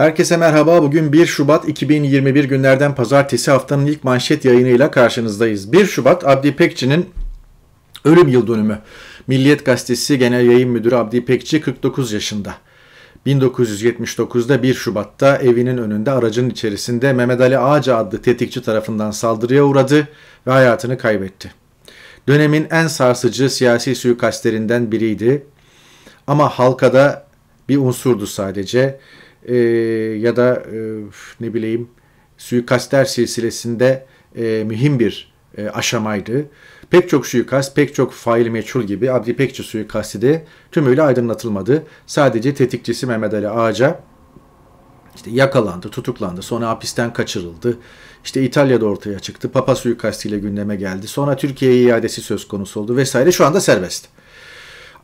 Herkese merhaba. Bugün 1 Şubat 2021 günlerden pazartesi haftanın ilk manşet yayınıyla karşınızdayız. 1 Şubat Abdi Pekçi'nin ölüm yıl dönümü. Milliyet Gazetesi Genel Yayın Müdürü Abdi Pekçi 49 yaşında. 1979'da 1 Şubat'ta evinin önünde aracın içerisinde Mehmet Ali Ağca adlı tetikçi tarafından saldırıya uğradı ve hayatını kaybetti. Dönemin en sarsıcı siyasi suikastlerinden biriydi ama halkada bir unsurdu sadece e, ya da e, ne bileyim suikastler silsilesinde e, mühim bir e, aşamaydı. Pek çok suikast, pek çok fail meçhul gibi Abdi Pekçi suikasti de tümüyle aydınlatılmadı. Sadece tetikçisi Mehmet Ali Ağaca işte yakalandı, tutuklandı, sonra hapisten kaçırıldı. İşte İtalya'da ortaya çıktı, Papa suikastiyle gündeme geldi. Sonra Türkiye'ye iadesi söz konusu oldu vesaire. Şu anda serbest.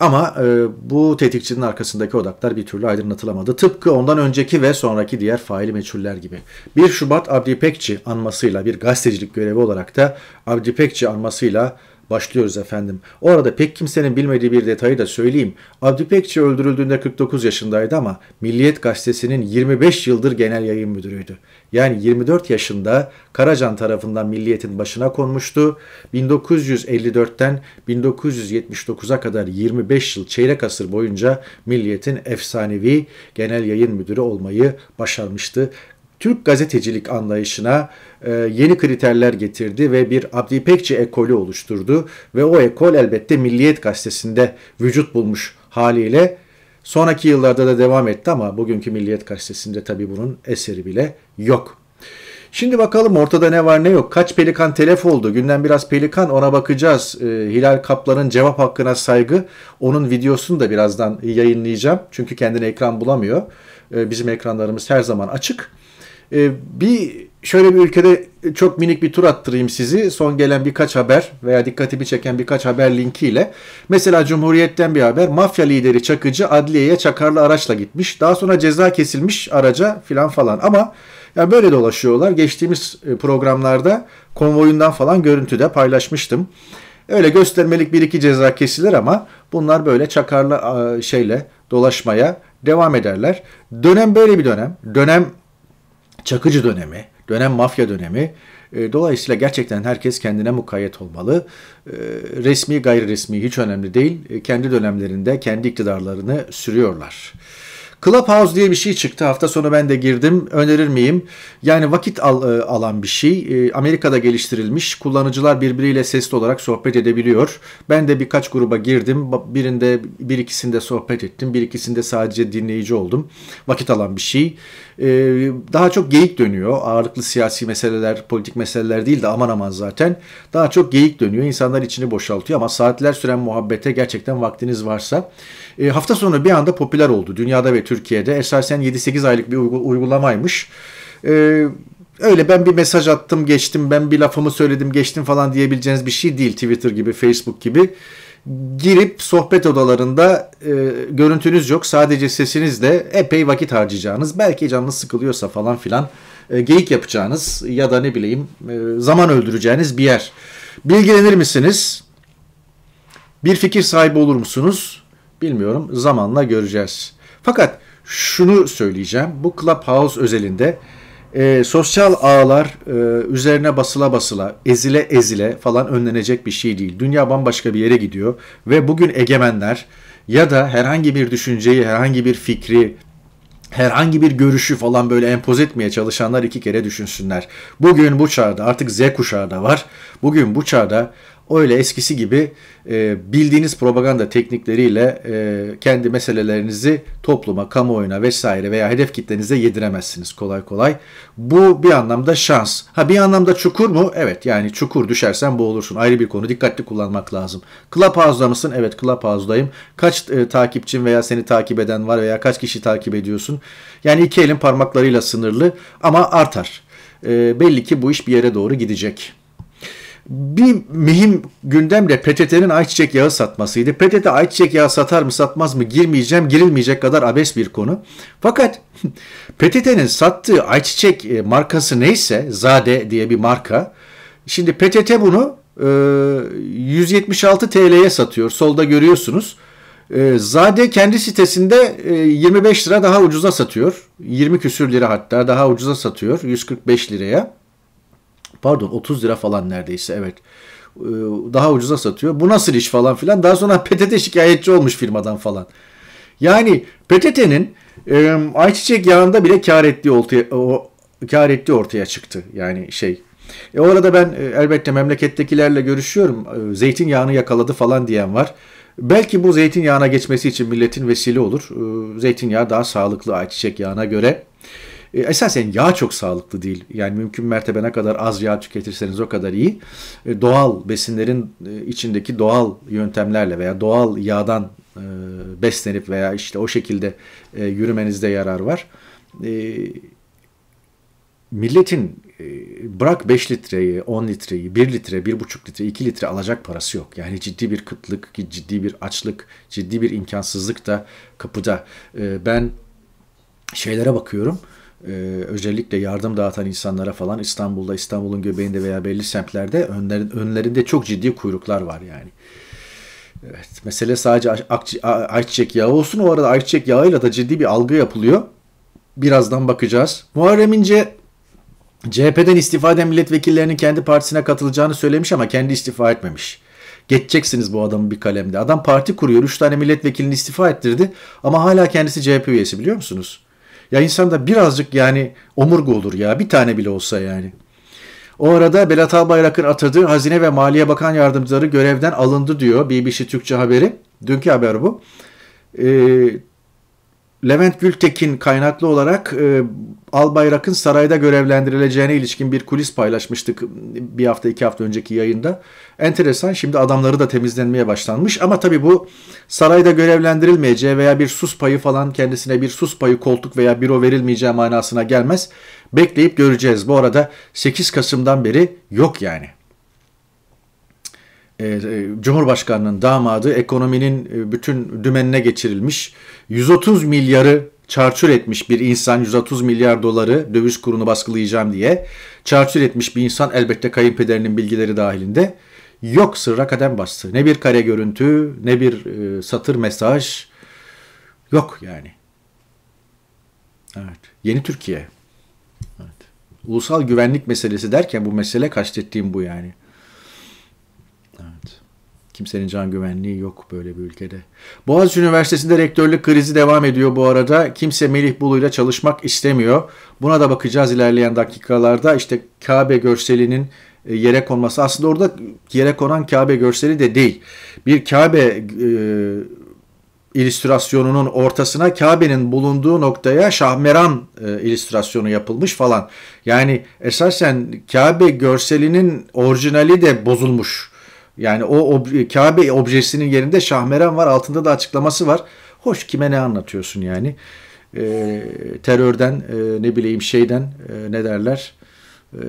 Ama e, bu tetikçinin arkasındaki odaklar bir türlü aydınlatılamadı. Tıpkı ondan önceki ve sonraki diğer faili meçhuller gibi. 1 Şubat Abdi Pekçi anmasıyla bir gazetecilik görevi olarak da Abdi Pekçi anmasıyla Başlıyoruz efendim. Orada pek kimsenin bilmediği bir detayı da söyleyeyim. Abdi öldürüldüğünde 49 yaşındaydı ama Milliyet Gazetesi'nin 25 yıldır genel yayın müdürüydü. Yani 24 yaşında Karacan tarafından Milliyet'in başına konmuştu. 1954'ten 1979'a kadar 25 yıl çeyrek asır boyunca Milliyet'in efsanevi genel yayın müdürü olmayı başarmıştı. Türk gazetecilik anlayışına e, yeni kriterler getirdi ve bir Abdi İpekçi ekolü oluşturdu ve o ekol elbette Milliyet Gazetesi'nde vücut bulmuş haliyle sonraki yıllarda da devam etti ama bugünkü Milliyet Gazetesi'nde tabi bunun eseri bile yok. Şimdi bakalım ortada ne var ne yok. Kaç pelikan telef oldu? Günden biraz pelikan ona bakacağız. E, Hilal Kaplan'ın cevap hakkına saygı. Onun videosunu da birazdan yayınlayacağım. Çünkü kendine ekran bulamıyor. E, bizim ekranlarımız her zaman açık. E, bir şöyle bir ülkede çok minik bir tur attırayım sizi. Son gelen birkaç haber veya dikkatimi çeken birkaç haber linkiyle. Mesela Cumhuriyet'ten bir haber. Mafya lideri Çakıcı adliyeye çakarlı araçla gitmiş. Daha sonra ceza kesilmiş araca filan falan. Ama yani böyle dolaşıyorlar. Geçtiğimiz e, programlarda konvoyundan falan görüntüde paylaşmıştım. Öyle göstermelik bir iki ceza kesilir ama bunlar böyle çakarlı şeyle dolaşmaya devam ederler. Dönem böyle bir dönem. Dönem Çakıcı dönemi, dönem mafya dönemi. E, dolayısıyla gerçekten herkes kendine mukayyet olmalı. E, resmi gayri resmi hiç önemli değil. E, kendi dönemlerinde kendi iktidarlarını sürüyorlar. Clubhouse diye bir şey çıktı. Hafta sonu ben de girdim. Önerir miyim? Yani vakit al, e, alan bir şey. E, Amerika'da geliştirilmiş. Kullanıcılar birbiriyle sesli olarak sohbet edebiliyor. Ben de birkaç gruba girdim. Birinde bir ikisinde sohbet ettim. Bir ikisinde sadece dinleyici oldum. Vakit alan bir şey. E, daha çok geyik dönüyor. Ağırlıklı siyasi meseleler, politik meseleler değil de aman aman zaten. Daha çok geyik dönüyor. İnsanlar içini boşaltıyor ama saatler süren muhabbete gerçekten vaktiniz varsa. Hafta sonu bir anda popüler oldu. Dünyada ve Türkiye'de Türkiye'de. Esasen 7-8 aylık bir uygulamaymış. Ee, öyle ben bir mesaj attım geçtim ben bir lafımı söyledim geçtim falan diyebileceğiniz bir şey değil Twitter gibi Facebook gibi. Girip sohbet odalarında e, görüntünüz yok sadece sesinizle epey vakit harcayacağınız belki canınız sıkılıyorsa falan filan e, geyik yapacağınız ya da ne bileyim e, zaman öldüreceğiniz bir yer. Bilgilenir misiniz? Bir fikir sahibi olur musunuz? Bilmiyorum zamanla göreceğiz. Fakat şunu söyleyeceğim. Bu Clubhouse özelinde e, sosyal ağlar e, üzerine basıla basıla, ezile ezile falan önlenecek bir şey değil. Dünya bambaşka bir yere gidiyor ve bugün egemenler ya da herhangi bir düşünceyi, herhangi bir fikri, herhangi bir görüşü falan böyle empoze etmeye çalışanlar iki kere düşünsünler. Bugün bu çağda artık Z kuşağı da var. Bugün bu çağda Öyle eskisi gibi e, bildiğiniz propaganda teknikleriyle e, kendi meselelerinizi topluma, kamuoyuna vesaire veya hedef kitlenize yediremezsiniz kolay kolay. Bu bir anlamda şans. Ha bir anlamda çukur mu? Evet yani çukur düşersen boğulursun. Ayrı bir konu. Dikkatli kullanmak lazım. Clubhouse'da mısın? Evet Clubhouse'dayım. Kaç e, takipçin veya seni takip eden var veya kaç kişi takip ediyorsun? Yani iki elin parmaklarıyla sınırlı ama artar. E, belli ki bu iş bir yere doğru gidecek. Bir mühim gündem de PTT'nin ayçiçek yağı satmasıydı. PTT ayçiçek yağı satar mı satmaz mı girmeyeceğim, girilmeyecek kadar abes bir konu. Fakat PTT'nin sattığı ayçiçek e, markası neyse, Zade diye bir marka. Şimdi PTT bunu 176 e, TL'ye satıyor. Solda görüyorsunuz. E, Zade kendi sitesinde 25 lira daha ucuza satıyor. 20 küsür lira hatta daha ucuza satıyor. 145 liraya. Pardon 30 lira falan neredeyse evet. Ee, daha ucuza satıyor. Bu nasıl iş falan filan. Daha sonra PTT şikayetçi olmuş firmadan falan. Yani PTT'nin e, ayçiçek yağında bile kar ettiği ortaya, o, kar ettiği ortaya çıktı. Yani şey e orada ben e, elbette memlekettekilerle görüşüyorum. E, zeytinyağını yakaladı falan diyen var. Belki bu zeytinyağına geçmesi için milletin vesile olur. E, zeytinyağı daha sağlıklı ayçiçek yağına göre. E, esasen yağ çok sağlıklı değil. Yani mümkün mertebe ne kadar az yağ tüketirseniz o kadar iyi. E, doğal besinlerin e, içindeki doğal yöntemlerle veya doğal yağdan e, beslenip veya işte o şekilde e, yürümenizde yarar var. E, milletin e, bırak 5 litreyi, 10 litreyi, 1 litre, 1,5 litre, 2 litre alacak parası yok. Yani ciddi bir kıtlık, ciddi bir açlık, ciddi bir imkansızlık da kapıda. E, ben şeylere bakıyorum e, özellikle yardım dağıtan insanlara falan İstanbul'da, İstanbul'un göbeğinde veya belli semtlerde önlerin, önlerinde çok ciddi kuyruklar var yani. Evet, mesele sadece ayçiçek yağı olsun. O arada ayçiçek yağıyla da ciddi bir algı yapılıyor. Birazdan bakacağız. Muharrem İnce CHP'den istifa eden milletvekillerinin kendi partisine katılacağını söylemiş ama kendi istifa etmemiş. Geçeceksiniz bu adamı bir kalemde. Adam parti kuruyor. 3 tane milletvekilini istifa ettirdi ama hala kendisi CHP üyesi biliyor musunuz? Ya insan da birazcık yani omurgu olur ya bir tane bile olsa yani. O arada Belat Albayrak'ın atadığı Hazine ve Maliye Bakan Yardımcıları görevden alındı diyor BBC Türkçe haberi. Dünkü haber bu. Ee, Levent Gültekin kaynaklı olarak e, Albayrak'ın sarayda görevlendirileceğine ilişkin bir kulis paylaşmıştık bir hafta iki hafta önceki yayında. Enteresan şimdi adamları da temizlenmeye başlanmış ama tabii bu sarayda görevlendirilmeyeceği veya bir sus payı falan kendisine bir sus payı koltuk veya büro verilmeyeceği manasına gelmez. Bekleyip göreceğiz. Bu arada 8 Kasım'dan beri yok yani. E, e, Cumhurbaşkanı'nın damadı ekonominin e, bütün dümenine geçirilmiş 130 milyarı çarçur etmiş bir insan 130 milyar doları döviz kurunu baskılayacağım diye çarçur etmiş bir insan elbette kayınpederinin bilgileri dahilinde yok sırra kadem bastı. Ne bir kare görüntü ne bir satır mesaj yok yani. Evet. Yeni Türkiye. Evet. Ulusal güvenlik meselesi derken bu mesele kastettiğim bu yani. Kimsenin can güvenliği yok böyle bir ülkede. Boğaziçi Üniversitesi'nde rektörlük krizi devam ediyor bu arada. Kimse Melih Bulu ile çalışmak istemiyor. Buna da bakacağız ilerleyen dakikalarda. İşte Kabe görselinin e, yere konması. Aslında orada yere konan Kabe görseli de değil. Bir Kabe e, illüstrasyonunun ortasına Kabe'nin bulunduğu noktaya Şahmeran e, illüstrasyonu yapılmış falan. Yani esasen Kabe görselinin orijinali de bozulmuş yani o ob- Kabe objesinin yerinde şahmeran var. Altında da açıklaması var. Hoş kime ne anlatıyorsun yani? E, terörden e, ne bileyim şeyden e, ne derler? E,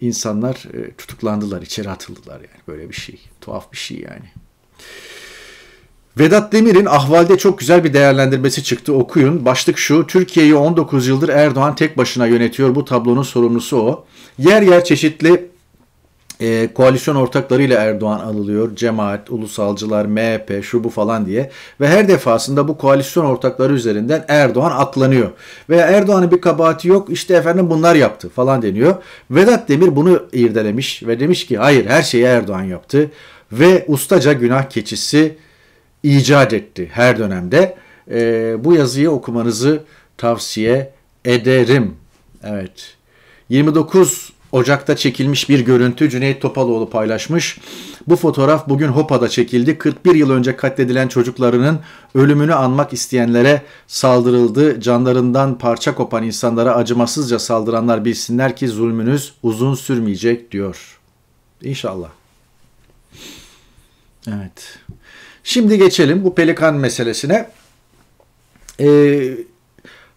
insanlar e, tutuklandılar, içeri atıldılar yani. Böyle bir şey. Tuhaf bir şey yani. Vedat Demir'in ahvalde çok güzel bir değerlendirmesi çıktı. Okuyun. Başlık şu. Türkiye'yi 19 yıldır Erdoğan tek başına yönetiyor. Bu tablonun sorumlusu o. Yer yer çeşitli e, koalisyon ortaklarıyla Erdoğan alılıyor, Cemaat, ulusalcılar, MHP, şu bu falan diye. Ve her defasında bu koalisyon ortakları üzerinden Erdoğan aklanıyor. veya Erdoğan'ın bir kabahati yok işte efendim bunlar yaptı falan deniyor. Vedat Demir bunu irdelemiş ve demiş ki hayır her şeyi Erdoğan yaptı. Ve ustaca günah keçisi icat etti her dönemde. E, bu yazıyı okumanızı tavsiye ederim. Evet. 29 Ocak'ta çekilmiş bir görüntü Cüneyt Topaloğlu paylaşmış. Bu fotoğraf bugün Hopa'da çekildi. 41 yıl önce katledilen çocuklarının ölümünü anmak isteyenlere saldırıldı. Canlarından parça kopan insanlara acımasızca saldıranlar bilsinler ki zulmünüz uzun sürmeyecek diyor. İnşallah. Evet. Şimdi geçelim bu pelikan meselesine. Eee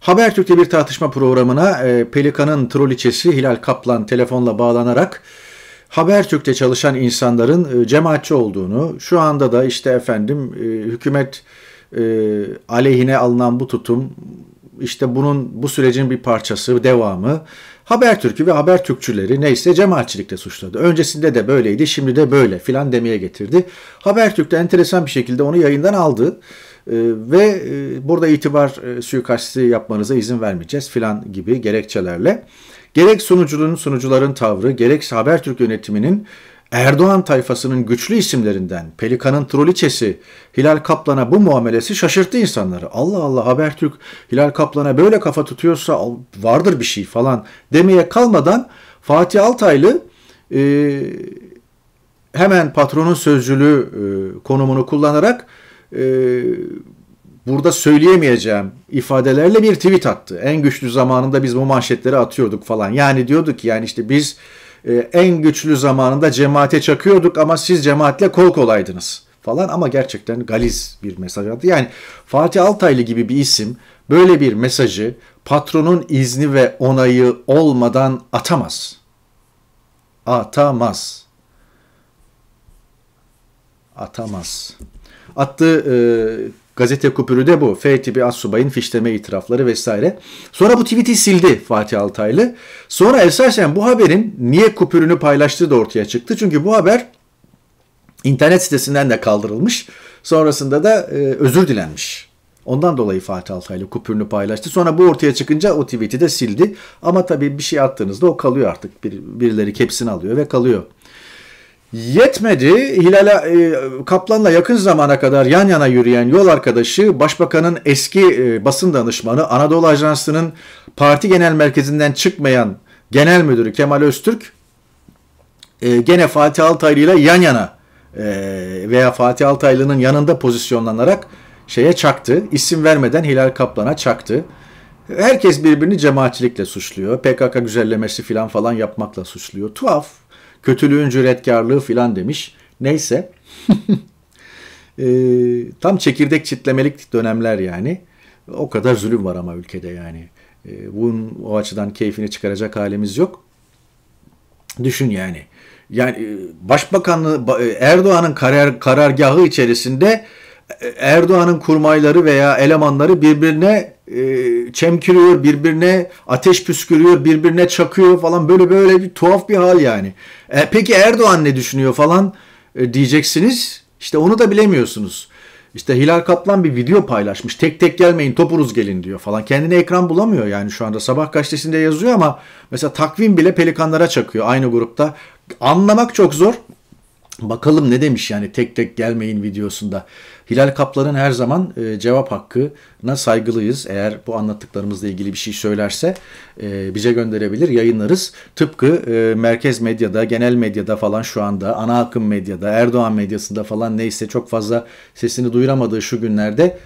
Habertürk'te bir tartışma programına e, Pelikan'ın troliçesi Hilal Kaplan telefonla bağlanarak Habertürk'te çalışan insanların e, cemaatçi olduğunu, şu anda da işte efendim e, hükümet aleyhine alınan bu tutum, işte bunun bu sürecin bir parçası, devamı Habertürk'ü ve Habertürkçüleri neyse cemaatçilikle suçladı. Öncesinde de böyleydi, şimdi de böyle filan demeye getirdi. Habertürk de enteresan bir şekilde onu yayından aldı. Ee, ve e, burada itibar e, suikasti yapmanıza izin vermeyeceğiz filan gibi gerekçelerle gerek sunucunun sunucuların tavrı gerek Habertürk yönetiminin Erdoğan tayfasının güçlü isimlerinden Pelikan'ın troliçesi Hilal Kaplan'a bu muamelesi şaşırttı insanları. Allah Allah Habertürk Hilal Kaplan'a böyle kafa tutuyorsa vardır bir şey falan demeye kalmadan Fatih Altaylı e, hemen patronun sözcülüğü e, konumunu kullanarak e, burada söyleyemeyeceğim ifadelerle bir tweet attı. En güçlü zamanında biz bu manşetleri atıyorduk falan. Yani diyorduk ki yani işte biz e, en güçlü zamanında cemaate çakıyorduk ama siz cemaatle kol kolaydınız falan ama gerçekten galiz bir mesaj attı. Yani Fatih Altaylı gibi bir isim böyle bir mesajı patronun izni ve onayı olmadan atamaz. Atamaz. Atamaz. Attığı e, gazete kupürü de bu. F tipi assubayın fişleme itirafları vesaire. Sonra bu tweet'i sildi Fatih Altaylı. Sonra esasen bu haberin niye kupürünü paylaştığı da ortaya çıktı. Çünkü bu haber internet sitesinden de kaldırılmış. Sonrasında da e, özür dilenmiş. Ondan dolayı Fatih Altaylı kupürünü paylaştı. Sonra bu ortaya çıkınca o tweet'i de sildi. Ama tabii bir şey attığınızda o kalıyor artık. Bir, birileri kepsini alıyor ve kalıyor. Yetmedi. Hilal e, Kaplan'la yakın zamana kadar yan yana yürüyen yol arkadaşı Başbakan'ın eski e, basın danışmanı Anadolu Ajansı'nın parti genel merkezinden çıkmayan genel müdürü Kemal Öztürk e, gene Fatih Altaylı ile yan yana e, veya Fatih Altaylı'nın yanında pozisyonlanarak şeye çaktı. İsim vermeden Hilal Kaplan'a çaktı. Herkes birbirini cemaatçilikle suçluyor. PKK güzellemesi filan falan yapmakla suçluyor. Tuhaf. Kötülüğün cüretkarlığı filan demiş. Neyse. e, tam çekirdek çitlemelik dönemler yani. O kadar zulüm var ama ülkede yani. E, ee, bunun o açıdan keyfini çıkaracak halimiz yok. Düşün yani. Yani e, Başbakanlığı e, Erdoğan'ın karar, karargahı içerisinde e, Erdoğan'ın kurmayları veya elemanları birbirine e, çemkiriyor birbirine, ateş püskürüyor birbirine çakıyor falan böyle böyle bir tuhaf bir hal yani. E, peki Erdoğan ne düşünüyor falan e, diyeceksiniz. işte onu da bilemiyorsunuz. İşte Hilal Kaplan bir video paylaşmış. Tek tek gelmeyin topunuz gelin diyor falan. Kendine ekran bulamıyor yani şu anda. Sabah gazetesinde yazıyor ama mesela takvim bile pelikanlara çakıyor aynı grupta. Anlamak çok zor. Bakalım ne demiş yani tek tek gelmeyin videosunda. Hilal Kaplar'ın her zaman e, cevap hakkına saygılıyız. Eğer bu anlattıklarımızla ilgili bir şey söylerse e, bize gönderebilir, yayınlarız. Tıpkı e, merkez medyada, genel medyada falan şu anda, ana akım medyada, Erdoğan medyasında falan neyse çok fazla sesini duyuramadığı şu günlerde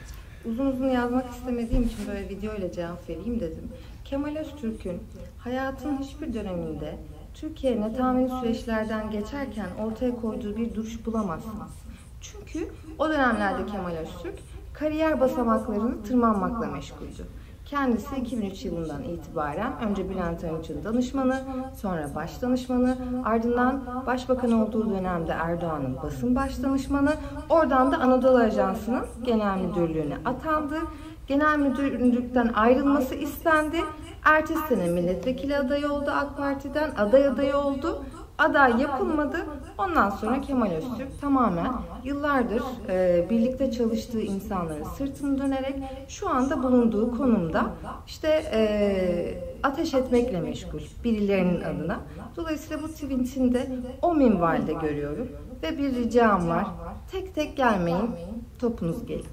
uzun uzun yazmak istemediğim için böyle videoyla cevap vereyim dedim. Kemal Öztürk'ün hayatın hiçbir döneminde Türkiye'ne tahmini süreçlerden geçerken ortaya koyduğu bir duruş bulamazsınız. Çünkü o dönemlerde Kemal Öztürk kariyer basamaklarını tırmanmakla meşguldü. Kendisi 2003 yılından itibaren önce Bülent Arınç'ın danışmanı, sonra baş danışmanı, ardından başbakan olduğu dönemde Erdoğan'ın basın baş danışmanı, oradan da Anadolu Ajansı'nın genel müdürlüğüne atandı. Genel müdürlükten ayrılması istendi. Ertesi sene milletvekili adayı oldu AK Parti'den, aday adayı oldu aday yapılmadı. Ondan sonra Kemal Öztürk tamamen yıllardır e, e, birlikte çalıştığı insanların sırtını dönerek şu anda bulunduğu konumda işte e, e ateş etmekle meşgul birilerinin adına. Dolayısıyla bu tweetini de o minvalde görüyorum ve bir ricam var. Tek tek gelmeyin, topunuz gelin.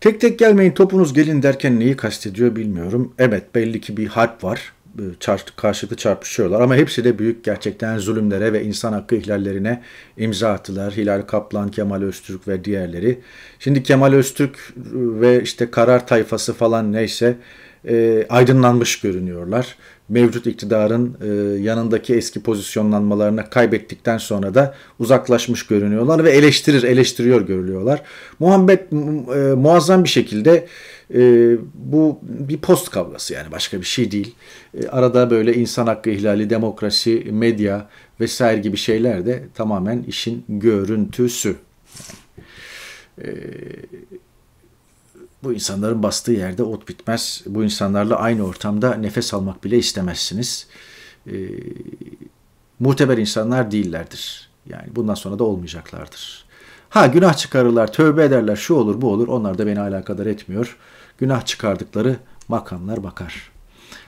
Tek tek gelmeyin topunuz gelin derken neyi kastediyor bilmiyorum. Evet belli ki bir harp var e, çarp, karşılıklı çarpışıyorlar. Ama hepsi de büyük gerçekten zulümlere ve insan hakkı ihlallerine imza attılar. Hilal Kaplan, Kemal Öztürk ve diğerleri. Şimdi Kemal Öztürk e, ve işte karar tayfası falan neyse e, aydınlanmış görünüyorlar. Mevcut iktidarın e, yanındaki eski pozisyonlanmalarını kaybettikten sonra da uzaklaşmış görünüyorlar ve eleştirir, eleştiriyor görülüyorlar. Muhammed e, muazzam bir şekilde e, bu bir post kavgası yani başka bir şey değil. E, arada böyle insan hakkı ihlali, demokrasi, medya vesaire gibi şeyler de tamamen işin görüntüsü. E, bu insanların bastığı yerde ot bitmez. Bu insanlarla aynı ortamda nefes almak bile istemezsiniz. E, muteber insanlar değillerdir. Yani bundan sonra da olmayacaklardır. Ha günah çıkarırlar, tövbe ederler, şu olur bu olur onlar da beni alakadar etmiyor günah çıkardıkları bakanlar bakar.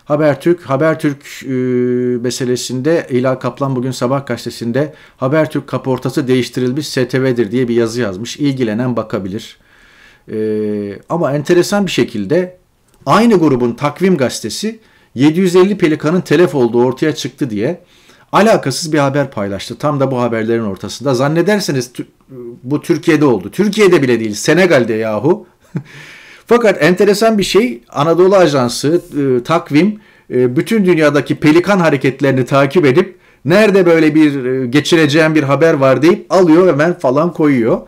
Habertürk, Habertürk e, meselesinde İlal Kaplan bugün sabah gazetesinde Habertürk kaportası değiştirilmiş STV'dir diye bir yazı yazmış. İlgilenen bakabilir. E, ama enteresan bir şekilde aynı grubun Takvim gazetesi 750 pelikanın telef olduğu ortaya çıktı diye alakasız bir haber paylaştı. Tam da bu haberlerin ortasında. Zannederseniz bu Türkiye'de oldu. Türkiye'de bile değil. Senegal'de yahu. Fakat enteresan bir şey Anadolu Ajansı, e, takvim e, bütün dünyadaki pelikan hareketlerini takip edip nerede böyle bir e, geçireceğim bir haber var deyip alıyor hemen falan koyuyor.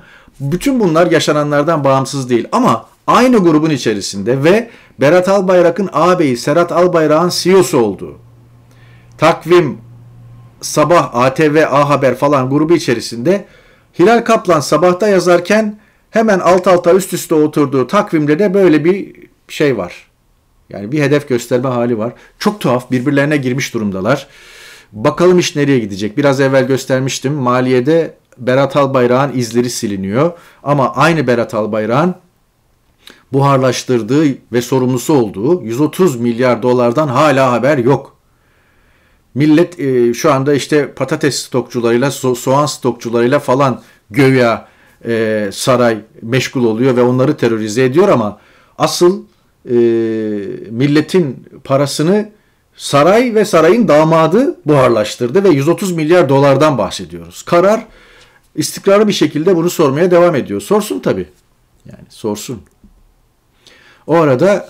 Bütün bunlar yaşananlardan bağımsız değil ama aynı grubun içerisinde ve Berat Albayrak'ın ağabeyi Serhat Albayrak'ın CEO'su olduğu. Takvim, Sabah, ATV, A Haber falan grubu içerisinde Hilal Kaplan sabahta yazarken hemen alt alta üst üste oturduğu takvimde de böyle bir şey var. Yani bir hedef gösterme hali var. Çok tuhaf birbirlerine girmiş durumdalar. Bakalım iş nereye gidecek. Biraz evvel göstermiştim. Maliye'de Berat Albayrak'ın izleri siliniyor. Ama aynı Berat Albayrak'ın buharlaştırdığı ve sorumlusu olduğu 130 milyar dolardan hala haber yok. Millet e, şu anda işte patates stokçularıyla, so- soğan stokçularıyla falan göya e, saray meşgul oluyor ve onları terörize ediyor ama asıl e, milletin parasını saray ve sarayın damadı buharlaştırdı ve 130 milyar dolardan bahsediyoruz. Karar istikrarlı bir şekilde bunu sormaya devam ediyor. Sorsun tabii. Yani sorsun. O arada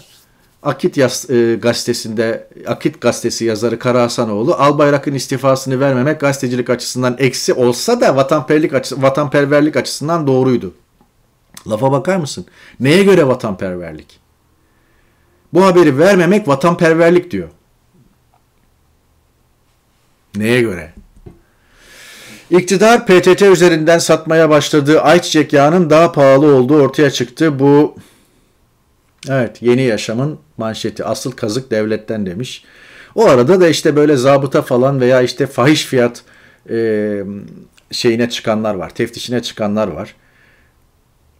Akit yaz, e, gazetesinde Akit gazetesi yazarı Kara Hasanoğlu Albayrak'ın istifasını vermemek gazetecilik açısından eksi olsa da vatanperverlik, açı, vatanperverlik açısından doğruydu. Lafa bakar mısın? Neye göre vatanperverlik? Bu haberi vermemek vatanperverlik diyor. Neye göre? İktidar PTT üzerinden satmaya başladığı ayçiçek yağının daha pahalı olduğu ortaya çıktı. Bu Evet yeni yaşamın manşeti asıl kazık devletten demiş. O arada da işte böyle zabıta falan veya işte fahiş fiyat e, şeyine çıkanlar var. Teftişine çıkanlar var.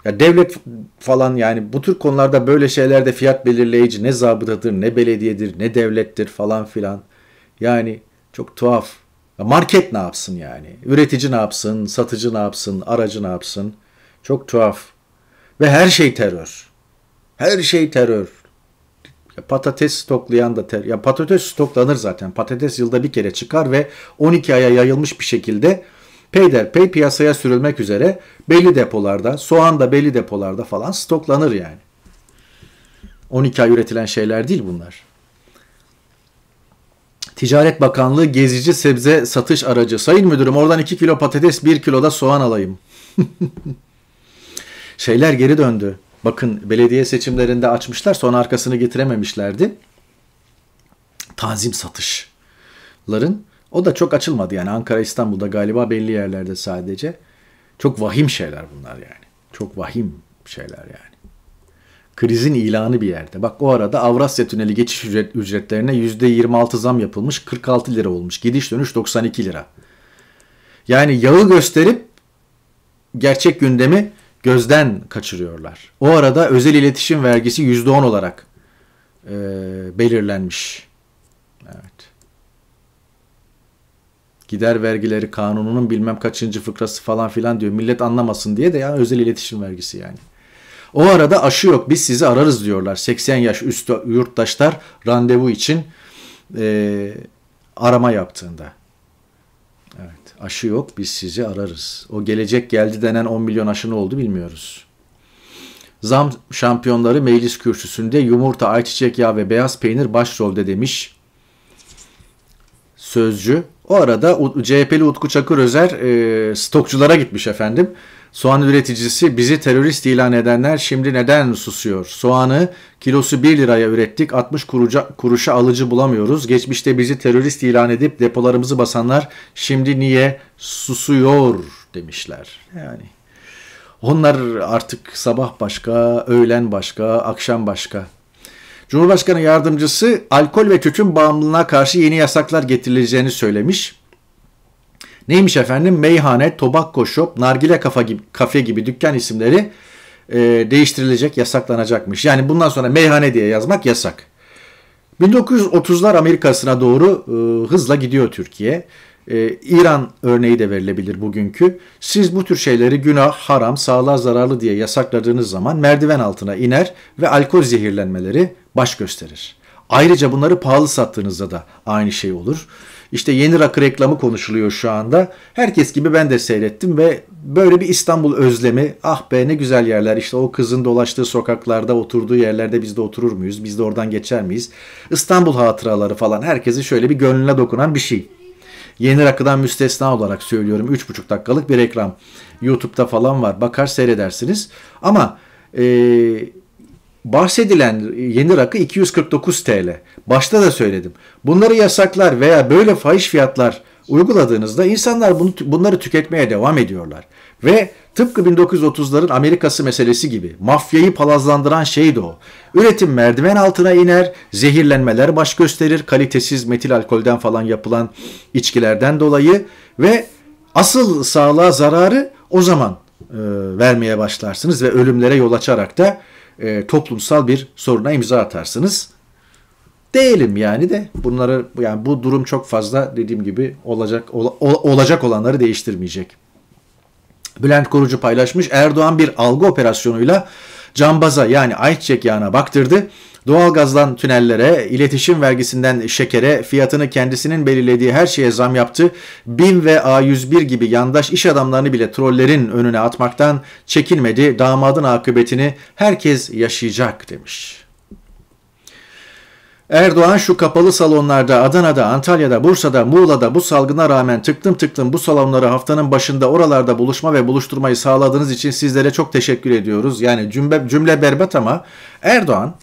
Ya devlet falan yani bu tür konularda böyle şeylerde fiyat belirleyici ne zabıtadır ne belediyedir ne devlettir falan filan. Yani çok tuhaf. Ya market ne yapsın yani? Üretici ne yapsın? Satıcı ne yapsın? Aracı ne yapsın? Çok tuhaf. Ve her şey terör. Her şey terör. Ya patates stoklayan da terör. ya patates stoklanır zaten. Patates yılda bir kere çıkar ve 12 aya yayılmış bir şekilde peyderpey piyasaya sürülmek üzere belli depolarda, soğan da belli depolarda falan stoklanır yani. 12 ay üretilen şeyler değil bunlar. Ticaret Bakanlığı gezici sebze satış aracı. Sayın müdürüm oradan 2 kilo patates 1 kilo da soğan alayım. Şeyler geri döndü. Bakın belediye seçimlerinde açmışlar sonra arkasını getirememişlerdi. Tanzim satışların o da çok açılmadı yani Ankara İstanbul'da galiba belli yerlerde sadece. Çok vahim şeyler bunlar yani. Çok vahim şeyler yani. Krizin ilanı bir yerde. Bak o arada Avrasya Tüneli geçiş ücret, ücretlerine %26 zam yapılmış. 46 lira olmuş. Gidiş dönüş 92 lira. Yani yağı gösterip gerçek gündemi gözden kaçırıyorlar. O arada özel iletişim vergisi %10 olarak e, belirlenmiş. Evet. Gider vergileri kanununun bilmem kaçıncı fıkrası falan filan diyor. Millet anlamasın diye de ya özel iletişim vergisi yani. O arada aşı yok biz sizi ararız diyorlar. 80 yaş üstü yurttaşlar randevu için e, arama yaptığında aşı yok biz sizi ararız. O gelecek geldi denen 10 milyon aşı ne oldu bilmiyoruz. Zam şampiyonları meclis kürsüsünde yumurta, ayçiçek yağı ve beyaz peynir başrolde demiş sözcü. O arada CHP'li Utku Çakır Özer e, stokçulara gitmiş efendim. Soğan üreticisi bizi terörist ilan edenler şimdi neden susuyor? Soğanı kilosu 1 liraya ürettik 60 kuruca, kuruşa alıcı bulamıyoruz. Geçmişte bizi terörist ilan edip depolarımızı basanlar şimdi niye susuyor demişler. Yani onlar artık sabah başka, öğlen başka, akşam başka. Cumhurbaşkanı yardımcısı alkol ve tütün bağımlılığına karşı yeni yasaklar getirileceğini söylemiş. Neymiş efendim? Meyhane, tobacco shop, nargile kafa gibi, kafe gibi dükkan isimleri e, değiştirilecek, yasaklanacakmış. Yani bundan sonra meyhane diye yazmak yasak. 1930'lar Amerika'sına doğru e, hızla gidiyor Türkiye. E, İran örneği de verilebilir bugünkü. Siz bu tür şeyleri günah, haram, sağlığa zararlı diye yasakladığınız zaman merdiven altına iner ve alkol zehirlenmeleri baş gösterir. Ayrıca bunları pahalı sattığınızda da aynı şey olur. İşte yeni rakı reklamı konuşuluyor şu anda. Herkes gibi ben de seyrettim ve böyle bir İstanbul özlemi. Ah be ne güzel yerler işte o kızın dolaştığı sokaklarda oturduğu yerlerde biz de oturur muyuz? Biz de oradan geçer miyiz? İstanbul hatıraları falan herkesi şöyle bir gönlüne dokunan bir şey. Yeni rakıdan müstesna olarak söylüyorum 3,5 dakikalık bir reklam. YouTube'da falan var bakar seyredersiniz. Ama eee Bahsedilen yeni rakı 249 TL. Başta da söyledim. Bunları yasaklar veya böyle fahiş fiyatlar uyguladığınızda insanlar bunu, bunları tüketmeye devam ediyorlar. Ve tıpkı 1930'ların Amerikası meselesi gibi mafyayı palazlandıran şey de o. Üretim merdiven altına iner, zehirlenmeler baş gösterir, kalitesiz metil alkolden falan yapılan içkilerden dolayı ve asıl sağlığa zararı o zaman e, vermeye başlarsınız ve ölümlere yol açarak da e, toplumsal bir soruna imza atarsınız. Değilim yani de bunları yani bu durum çok fazla dediğim gibi olacak ol, olacak olanları değiştirmeyecek. Bülent Korucu paylaşmış Erdoğan bir algı operasyonuyla cambaza yani ayçiçek yağına baktırdı. Doğalgazdan tünellere, iletişim vergisinden şekere, fiyatını kendisinin belirlediği her şeye zam yaptı. BİM ve A101 gibi yandaş iş adamlarını bile trollerin önüne atmaktan çekinmedi. Damadın akıbetini herkes yaşayacak demiş. Erdoğan şu kapalı salonlarda Adana'da, Antalya'da, Bursa'da, Muğla'da bu salgına rağmen tıktım tıktım bu salonları haftanın başında oralarda buluşma ve buluşturmayı sağladığınız için sizlere çok teşekkür ediyoruz. Yani cümle, cümle berbat ama Erdoğan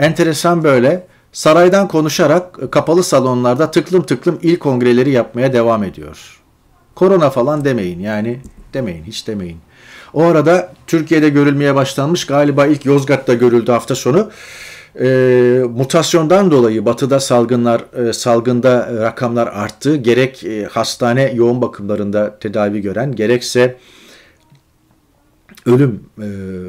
enteresan böyle saraydan konuşarak e, kapalı salonlarda tıklım tıklım il kongreleri yapmaya devam ediyor. Korona falan demeyin yani demeyin hiç demeyin. O arada Türkiye'de görülmeye başlanmış galiba ilk Yozgat'ta görüldü hafta sonu. E, mutasyondan dolayı batıda salgınlar e, salgında rakamlar arttı. Gerek e, hastane yoğun bakımlarında tedavi gören gerekse ölüm e,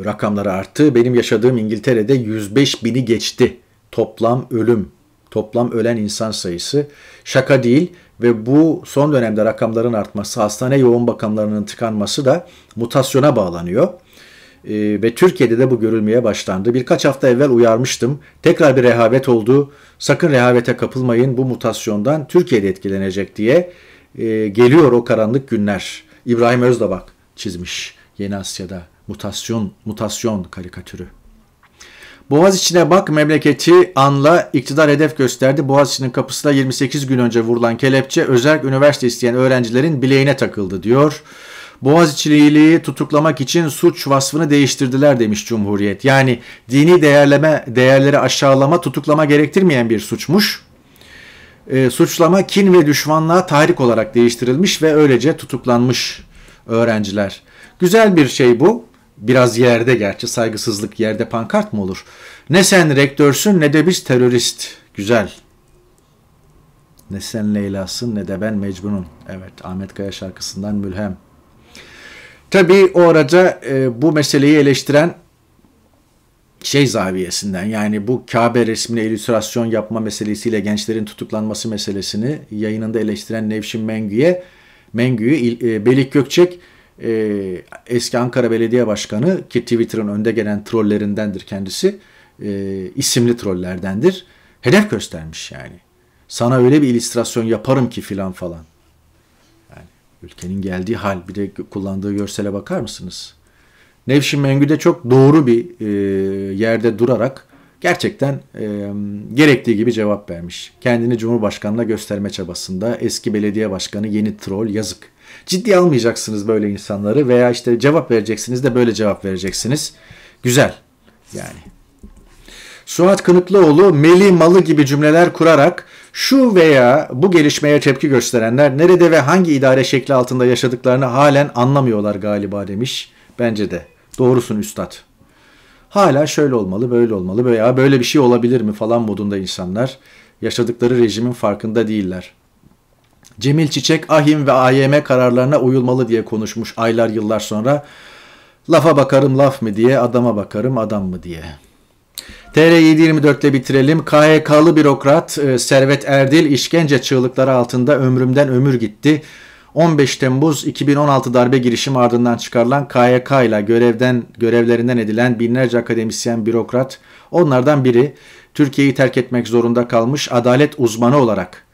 rakamları arttı. Benim yaşadığım İngiltere'de 105 bini geçti toplam ölüm, toplam ölen insan sayısı. Şaka değil ve bu son dönemde rakamların artması, hastane yoğun bakımlarının tıkanması da mutasyona bağlanıyor. E, ve Türkiye'de de bu görülmeye başlandı. Birkaç hafta evvel uyarmıştım. Tekrar bir rehavet oldu. Sakın rehavete kapılmayın bu mutasyondan Türkiye'de etkilenecek diye e, geliyor o karanlık günler. İbrahim Özdabak çizmiş. Yeni Asya'da mutasyon mutasyon karikatürü. Boğaz içine bak memleketi anla iktidar hedef gösterdi. Boğaz içinin kapısına 28 gün önce vurulan kelepçe özel üniversite isteyen öğrencilerin bileğine takıldı diyor. Boğaz içiliği tutuklamak için suç vasfını değiştirdiler demiş Cumhuriyet. Yani dini değerleme, değerleri aşağılama, tutuklama gerektirmeyen bir suçmuş. E, suçlama kin ve düşmanlığa tahrik olarak değiştirilmiş ve öylece tutuklanmış öğrenciler. Güzel bir şey bu. Biraz yerde gerçi saygısızlık yerde pankart mı olur? Ne sen rektörsün ne de biz terörist. Güzel. Ne sen Leyla'sın ne de ben Mecnun'um. Evet Ahmet Kaya şarkısından mülhem. Tabii o araca e, bu meseleyi eleştiren şey zaviyesinden yani bu Kabe resmine illüstrasyon yapma meselesiyle gençlerin tutuklanması meselesini yayınında eleştiren Nevşin Mengü'ye Mengü'yü e, Belik Gökçek e, eski Ankara Belediye Başkanı ki Twitter'ın önde gelen trollerindendir kendisi e, isimli trollerdendir. Hedef göstermiş yani. Sana öyle bir illüstrasyon yaparım ki filan falan. Yani ülkenin geldiği hal bir de kullandığı görsele bakar mısınız? Nevşin Mengü de çok doğru bir e, yerde durarak gerçekten e, gerektiği gibi cevap vermiş. Kendini Cumhurbaşkanı'na gösterme çabasında eski belediye başkanı yeni troll yazık. Ciddi almayacaksınız böyle insanları veya işte cevap vereceksiniz de böyle cevap vereceksiniz. Güzel yani. Suat Kınıklıoğlu meli malı gibi cümleler kurarak şu veya bu gelişmeye tepki gösterenler nerede ve hangi idare şekli altında yaşadıklarını halen anlamıyorlar galiba demiş. Bence de. Doğrusun üstad hala şöyle olmalı, böyle olmalı, veya böyle bir şey olabilir mi falan modunda insanlar yaşadıkları rejimin farkında değiller. Cemil Çiçek ahim ve AYM kararlarına uyulmalı diye konuşmuş aylar yıllar sonra. Lafa bakarım laf mı diye, adama bakarım adam mı diye. TR724 ile bitirelim. KHK'lı bürokrat e, Servet Erdil işkence çığlıkları altında ömrümden ömür gitti. 15 Temmuz 2016 darbe girişimi ardından çıkarılan KYK ile görevden görevlerinden edilen binlerce akademisyen bürokrat onlardan biri Türkiye'yi terk etmek zorunda kalmış adalet uzmanı olarak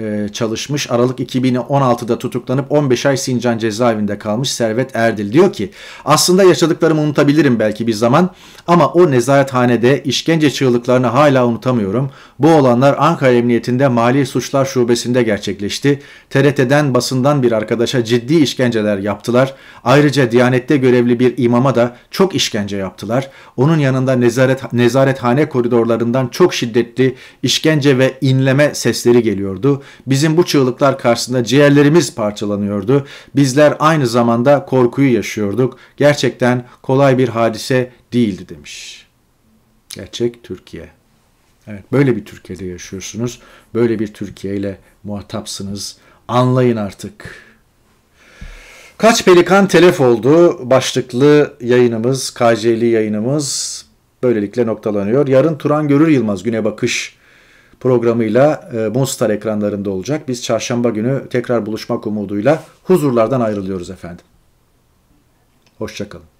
e, çalışmış. Aralık 2016'da tutuklanıp 15 ay Sincan cezaevinde kalmış Servet Erdil. Diyor ki aslında yaşadıklarımı unutabilirim belki bir zaman ama o nezarethanede işkence çığlıklarını hala unutamıyorum. Bu olanlar Ankara Emniyetinde Mali Suçlar Şubesi'nde gerçekleşti. TRT'den basından bir arkadaşa ciddi işkenceler yaptılar. Ayrıca Diyanet'te görevli bir imama da çok işkence yaptılar. Onun yanında nezaret, nezarethane koridorlarından çok şiddetli işkence ve inleme sesleri geliyordu. Bizim bu çığlıklar karşısında ciğerlerimiz parçalanıyordu. Bizler aynı zamanda korkuyu yaşıyorduk. Gerçekten kolay bir hadise değildi demiş. Gerçek Türkiye. Evet, böyle bir Türkiye'de yaşıyorsunuz. Böyle bir Türkiye ile muhatapsınız. Anlayın artık. Kaç pelikan telef oldu başlıklı yayınımız, KC'li yayınımız böylelikle noktalanıyor. Yarın Turan Görür Yılmaz Güne Bakış programıyla e, monster ekranlarında olacak. Biz çarşamba günü tekrar buluşmak umuduyla huzurlardan ayrılıyoruz efendim. Hoşçakalın.